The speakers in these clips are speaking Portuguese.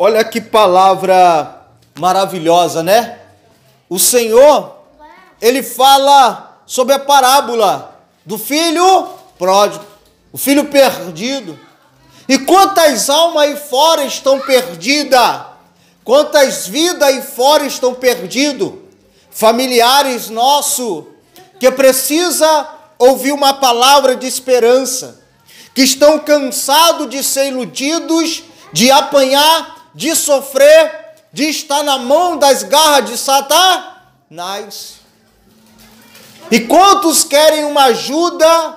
Olha que palavra maravilhosa, né? O Senhor, ele fala sobre a parábola do filho pródigo, o filho perdido. E quantas almas aí fora estão perdidas? Quantas vidas aí fora estão perdidas? Familiares nossos que precisa ouvir uma palavra de esperança, que estão cansados de ser iludidos, de apanhar de sofrer, de estar na mão das garras de Satanás. E quantos querem uma ajuda,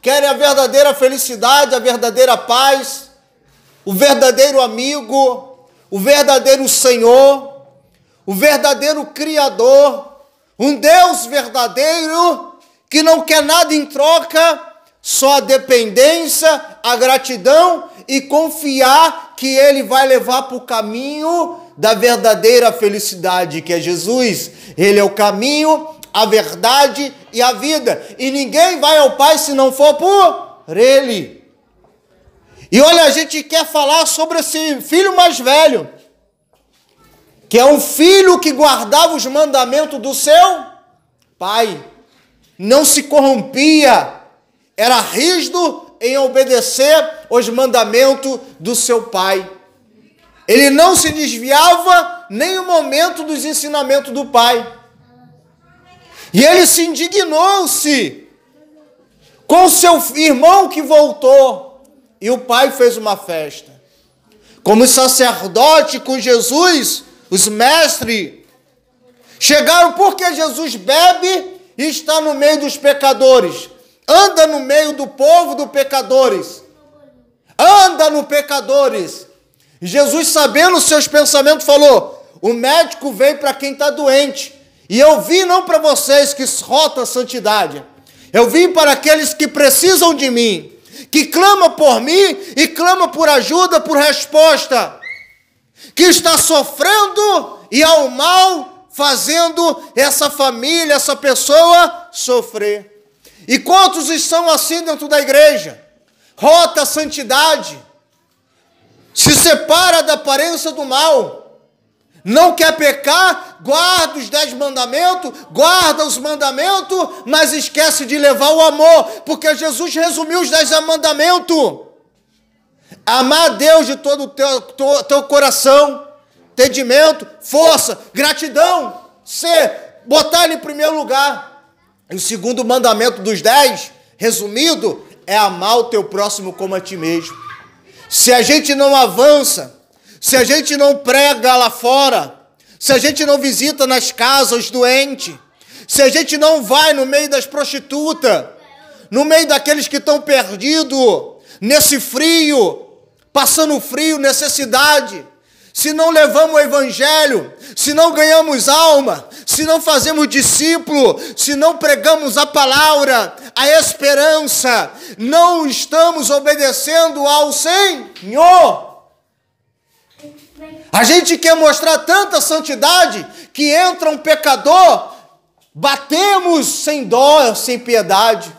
querem a verdadeira felicidade, a verdadeira paz, o verdadeiro amigo, o verdadeiro Senhor, o verdadeiro Criador, um Deus verdadeiro que não quer nada em troca, só a dependência, a gratidão e confiar que ele vai levar para o caminho da verdadeira felicidade, que é Jesus. Ele é o caminho, a verdade e a vida. E ninguém vai ao Pai se não for por Ele. E olha, a gente quer falar sobre esse filho mais velho, que é um filho que guardava os mandamentos do seu pai, não se corrompia, era rígido em obedecer os mandamentos do seu pai. Ele não se desviava nem um momento dos ensinamentos do pai. E ele se indignou-se com seu irmão que voltou. E o pai fez uma festa. Como sacerdote com Jesus, os mestres chegaram porque Jesus bebe e está no meio dos pecadores. Anda no meio do povo dos pecadores. Anda no pecadores. Jesus, sabendo os seus pensamentos, falou: O médico veio para quem está doente. E eu vim não para vocês que rota a santidade. Eu vim para aqueles que precisam de mim, que clama por mim e clama por ajuda, por resposta, que está sofrendo e ao mal fazendo essa família, essa pessoa sofrer. E quantos estão assim dentro da igreja? Rota a santidade, se separa da aparência do mal, não quer pecar, guarda os dez mandamentos, guarda os mandamentos, mas esquece de levar o amor, porque Jesus resumiu os dez mandamentos. Amar a Deus de todo o teu, teu, teu coração, entendimento, força, gratidão, ser, botar Ele em primeiro lugar. E o segundo mandamento dos dez, resumido, é amar o teu próximo como a ti mesmo. Se a gente não avança, se a gente não prega lá fora, se a gente não visita nas casas doente, doentes, se a gente não vai no meio das prostitutas, no meio daqueles que estão perdidos, nesse frio, passando frio, necessidade, se não levamos o evangelho, se não ganhamos alma, se não fazemos discípulo, se não pregamos a palavra, a esperança, não estamos obedecendo ao Senhor. A gente quer mostrar tanta santidade que entra um pecador, batemos sem dó, sem piedade.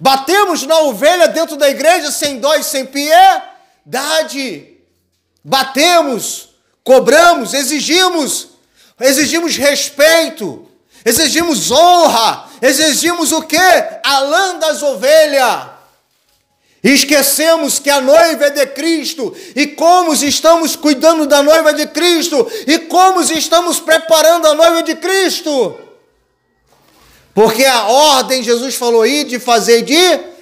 Batemos na ovelha dentro da igreja sem dó e sem piedade. Batemos, cobramos, exigimos exigimos respeito, exigimos honra, exigimos o que? A lã das ovelhas. E esquecemos que a noiva é de Cristo e como estamos cuidando da noiva de Cristo e como estamos preparando a noiva de Cristo. Porque a ordem, Jesus falou aí, de fazer de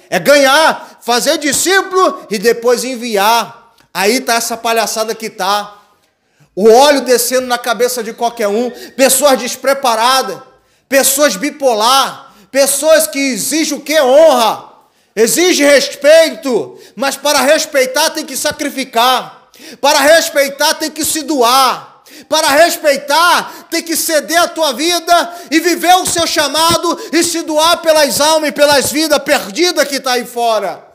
é ganhar, fazer discípulo e depois enviar. Aí tá essa palhaçada que tá o óleo descendo na cabeça de qualquer um, pessoas despreparadas, pessoas bipolar, pessoas que exigem o que? Honra, exige respeito, mas para respeitar tem que sacrificar, para respeitar tem que se doar, para respeitar tem que ceder a tua vida e viver o seu chamado e se doar pelas almas e pelas vidas perdidas que está aí fora.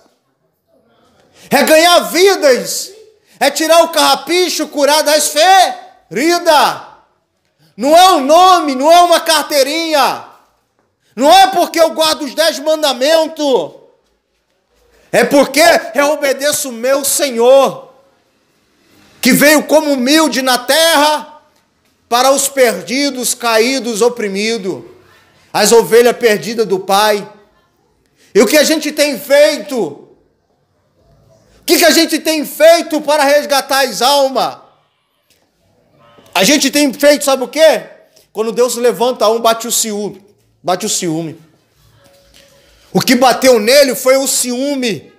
É ganhar vidas é tirar o carrapicho, curar das feridas. Não é um nome, não é uma carteirinha. Não é porque eu guardo os dez mandamentos. É porque eu obedeço o meu Senhor, que veio como humilde na terra para os perdidos, caídos, oprimidos, as ovelhas perdidas do Pai. E o que a gente tem feito? O que, que a gente tem feito para resgatar as almas? A gente tem feito, sabe o quê? Quando Deus levanta um, bate o ciúme. Bate o ciúme. O que bateu nele foi o ciúme.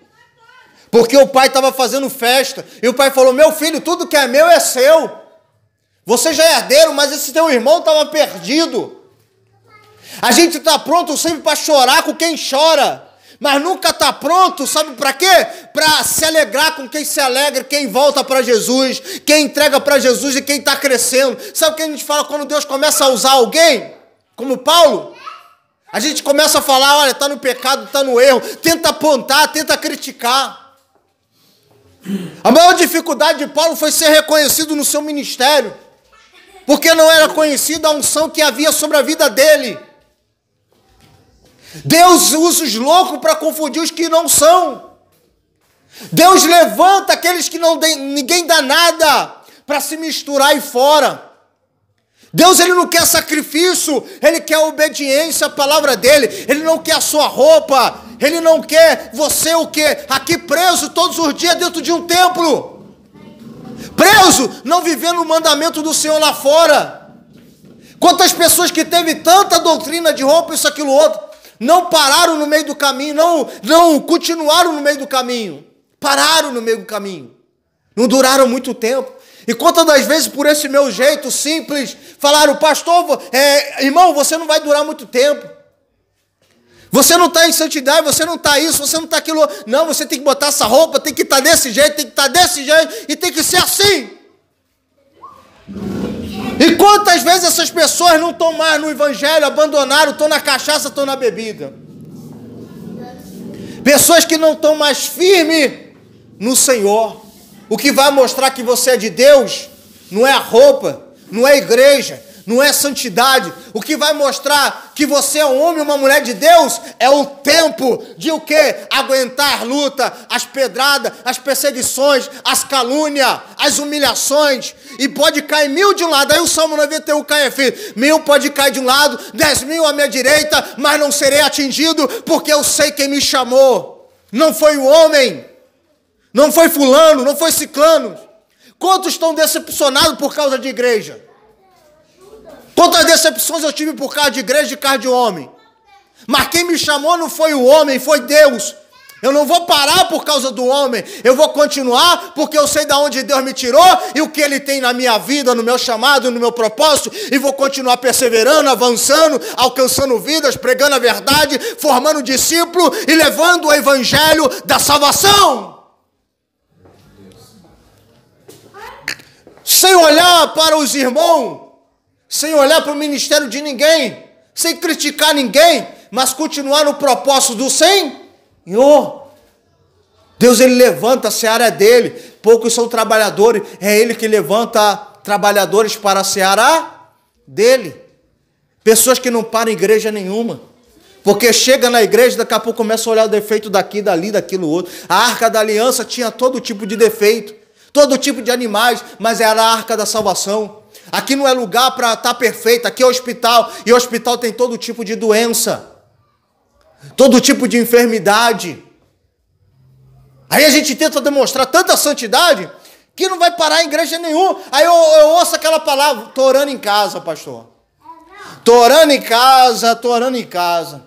Porque o pai estava fazendo festa. E o pai falou: Meu filho, tudo que é meu é seu. Você já é herdeiro, mas esse teu irmão estava perdido. A gente está pronto sempre para chorar com quem chora mas nunca está pronto, sabe para quê? Para se alegrar com quem se alegra, quem volta para Jesus, quem entrega para Jesus e quem está crescendo. Sabe o que a gente fala quando Deus começa a usar alguém? Como Paulo? A gente começa a falar, olha, está no pecado, está no erro, tenta apontar, tenta criticar. A maior dificuldade de Paulo foi ser reconhecido no seu ministério, porque não era conhecida a unção que havia sobre a vida dele. Deus usa os loucos para confundir os que não são. Deus levanta aqueles que não ninguém dá nada para se misturar aí fora. Deus ele não quer sacrifício, ele quer obediência à palavra dele, ele não quer a sua roupa, ele não quer você o que aqui preso todos os dias dentro de um templo. Preso, não vivendo o mandamento do Senhor lá fora. Quantas pessoas que teve tanta doutrina de roupa, isso, aquilo, outro, não pararam no meio do caminho, não, não continuaram no meio do caminho. Pararam no meio do caminho. Não duraram muito tempo. E quantas das vezes, por esse meu jeito simples, falaram, pastor, é, irmão, você não vai durar muito tempo. Você não está em santidade, você não está isso, você não está aquilo. Não, você tem que botar essa roupa, tem que estar tá desse jeito, tem que estar tá desse jeito e tem que ser assim. E quantas vezes essas pessoas não estão mais no evangelho, abandonaram, estão na cachaça, estão na bebida? Pessoas que não estão mais firmes no Senhor. O que vai mostrar que você é de Deus não é a roupa, não é a igreja, não é santidade. O que vai mostrar que você é um homem uma mulher de Deus é o tempo de o quê? Aguentar luta, as pedradas, as perseguições, as calúnias, as humilhações. E pode cair mil de um lado. Aí o Salmo 91 cai assim: mil pode cair de um lado, dez mil à minha direita, mas não serei atingido, porque eu sei quem me chamou. Não foi o homem, não foi fulano, não foi ciclano. Quantos estão decepcionados por causa de igreja? Quantas decepções eu tive por causa de igreja e causa de homem. Mas quem me chamou não foi o homem, foi Deus. Eu não vou parar por causa do homem. Eu vou continuar porque eu sei de onde Deus me tirou e o que Ele tem na minha vida, no meu chamado, no meu propósito. E vou continuar perseverando, avançando, alcançando vidas, pregando a verdade, formando discípulo e levando o evangelho da salvação. Sem olhar para os irmãos sem olhar para o ministério de ninguém, sem criticar ninguém, mas continuar no propósito do Senhor. Deus ele levanta a seara é dele, poucos são trabalhadores, é ele que levanta trabalhadores para a seara dele. Pessoas que não param em igreja nenhuma. Porque chega na igreja, daqui a pouco começa a olhar o defeito daqui, dali, daquilo outro. A arca da aliança tinha todo tipo de defeito, todo tipo de animais, mas era a arca da salvação. Aqui não é lugar para estar tá perfeito, aqui é hospital. E hospital tem todo tipo de doença, todo tipo de enfermidade. Aí a gente tenta demonstrar tanta santidade que não vai parar em igreja nenhuma. Aí eu, eu ouço aquela palavra: torando orando em casa, pastor. Torando orando em casa, torando orando em casa.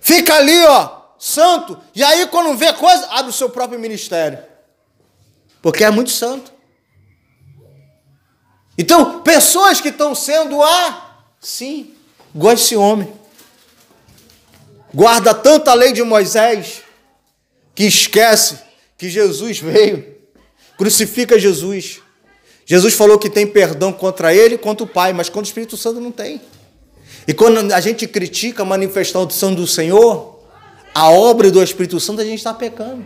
Fica ali, ó, santo. E aí, quando vê coisa, abre o seu próprio ministério. Porque é muito santo. Então, pessoas que estão sendo a, sim, igual esse homem, guarda tanta lei de Moisés que esquece que Jesus veio, crucifica Jesus. Jesus falou que tem perdão contra ele e contra o Pai, mas contra o Espírito Santo não tem. E quando a gente critica a manifestação do Senhor, a obra do Espírito Santo, a gente está pecando.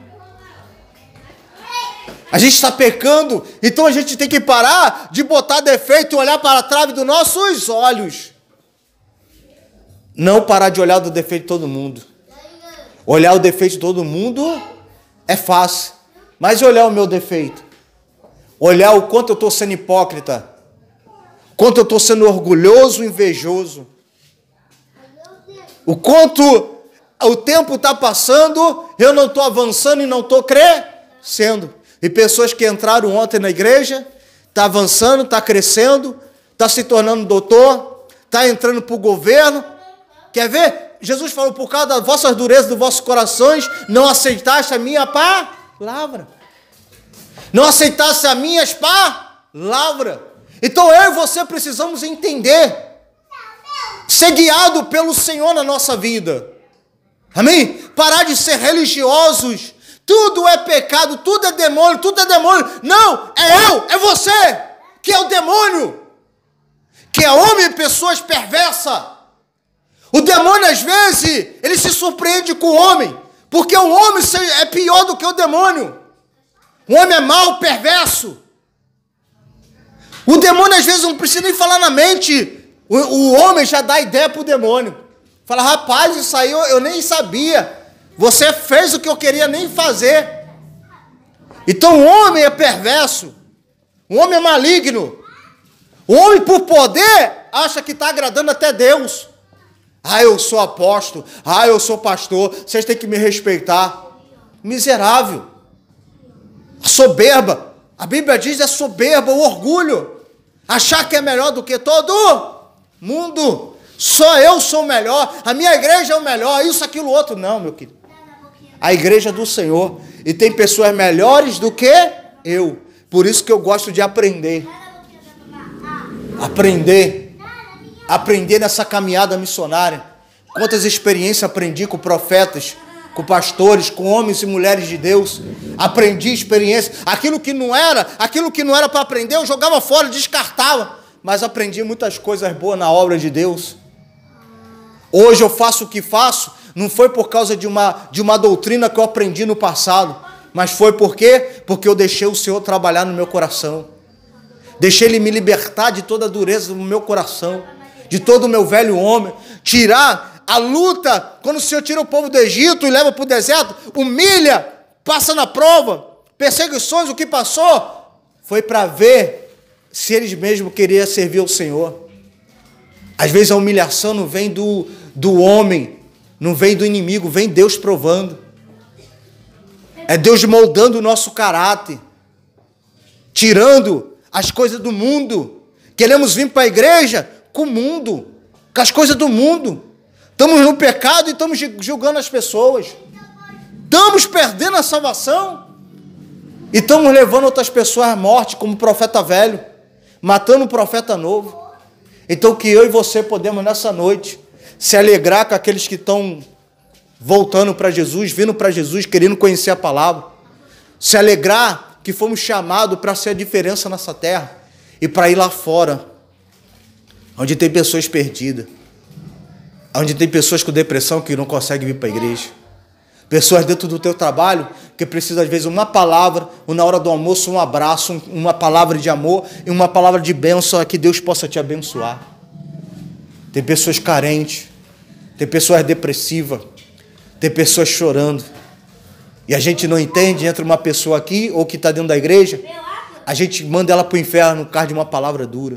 A gente está pecando, então a gente tem que parar de botar defeito e olhar para a trave dos nossos olhos. Não parar de olhar do defeito de todo mundo. Olhar o defeito de todo mundo é fácil, mas olhar o meu defeito, olhar o quanto eu estou sendo hipócrita, quanto eu estou sendo orgulhoso, invejoso, o quanto o tempo está passando, eu não estou avançando e não estou crescendo. E pessoas que entraram ontem na igreja, está avançando, está crescendo, está se tornando doutor, está entrando para o governo. Quer ver? Jesus falou: por causa das vossas durezas, dos vossos corações, não aceitaste a minha palavra. Não aceitaste a minha palavra. Então eu e você precisamos entender, ser guiado pelo Senhor na nossa vida. Amém? Parar de ser religiosos tudo é pecado, tudo é demônio, tudo é demônio. Não, é eu, é você que é o demônio, que é homem e pessoas perversa. O demônio às vezes ele se surpreende com o homem, porque o homem é pior do que o demônio. O homem é mau, perverso. O demônio às vezes não precisa nem falar na mente. O, o homem já dá ideia para o demônio. Fala, rapaz, isso aí eu, eu nem sabia. Você fez o que eu queria nem fazer. Então o homem é perverso. O homem é maligno. O homem, por poder, acha que está agradando até Deus. Ah, eu sou apóstolo. Ah, eu sou pastor. Vocês têm que me respeitar. Miserável. A soberba. A Bíblia diz é soberba, o orgulho. Achar que é melhor do que todo mundo. Só eu sou melhor. A minha igreja é o melhor. Isso, aquilo, outro. Não, meu querido a igreja do Senhor. E tem pessoas melhores do que eu. Por isso que eu gosto de aprender. Aprender. Aprender nessa caminhada missionária. Quantas experiências aprendi com profetas, com pastores, com homens e mulheres de Deus. Aprendi experiências. Aquilo que não era, aquilo que não era para aprender, eu jogava fora, descartava. Mas aprendi muitas coisas boas na obra de Deus. Hoje eu faço o que faço não foi por causa de uma, de uma doutrina que eu aprendi no passado, mas foi por quê? Porque eu deixei o Senhor trabalhar no meu coração. Deixei Ele me libertar de toda a dureza do meu coração, de todo o meu velho homem. Tirar a luta, quando o Senhor tira o povo do Egito e leva para o deserto, humilha, passa na prova, perseguições, o que passou, foi para ver se eles mesmos queriam servir ao Senhor. Às vezes a humilhação não vem do, do homem, não vem do inimigo, vem Deus provando. É Deus moldando o nosso caráter, tirando as coisas do mundo. Queremos vir para a igreja com o mundo, com as coisas do mundo. Estamos no pecado e estamos julgando as pessoas. Estamos perdendo a salvação e estamos levando outras pessoas à morte, como profeta velho, matando um profeta novo. Então, que eu e você podemos nessa noite se alegrar com aqueles que estão voltando para Jesus, vindo para Jesus, querendo conhecer a palavra. Se alegrar que fomos chamados para ser a diferença nessa terra e para ir lá fora, onde tem pessoas perdidas, onde tem pessoas com depressão que não conseguem vir para a igreja. Pessoas dentro do teu trabalho que precisam, às vezes, uma palavra, ou na hora do almoço, um abraço, uma palavra de amor e uma palavra de bênção, que Deus possa te abençoar. Tem pessoas carentes, tem pessoas depressivas, tem pessoas chorando. E a gente não entende, entra uma pessoa aqui ou que está dentro da igreja, a gente manda ela para o inferno por causa de uma palavra dura.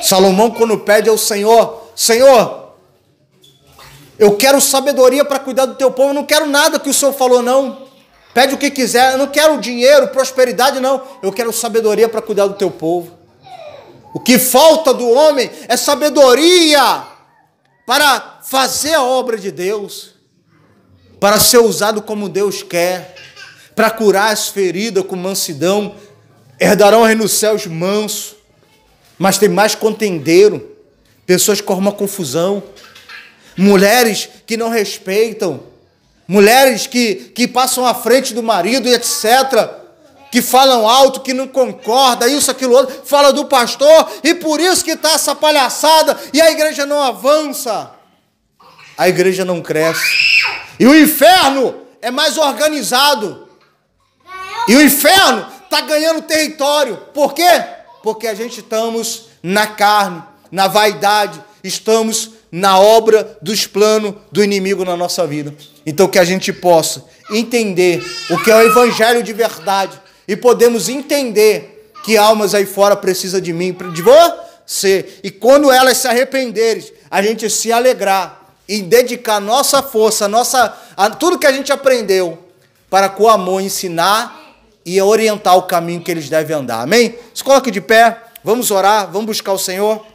Salomão, quando pede ao Senhor: Senhor, eu quero sabedoria para cuidar do teu povo, eu não quero nada que o Senhor falou, não. Pede o que quiser, eu não quero dinheiro, prosperidade, não. Eu quero sabedoria para cuidar do teu povo. O que falta do homem é sabedoria para fazer a obra de Deus, para ser usado como Deus quer, para curar as feridas com mansidão, herdarão o reino céus manso, mas tem mais contendeiro, pessoas com uma confusão, mulheres que não respeitam, mulheres que, que passam à frente do marido e etc que falam alto, que não concorda, isso, aquilo, outro, fala do pastor, e por isso que está essa palhaçada, e a igreja não avança, a igreja não cresce. E o inferno é mais organizado. E o inferno está ganhando território. Por quê? Porque a gente estamos na carne, na vaidade, estamos na obra dos planos do inimigo na nossa vida. Então que a gente possa entender o que é o evangelho de verdade, e podemos entender que almas aí fora precisam de mim, de você. E quando elas se arrependerem, a gente se alegrar e dedicar nossa força, nossa, tudo que a gente aprendeu, para com amor ensinar e orientar o caminho que eles devem andar. Amém? Se coloque de pé, vamos orar, vamos buscar o Senhor.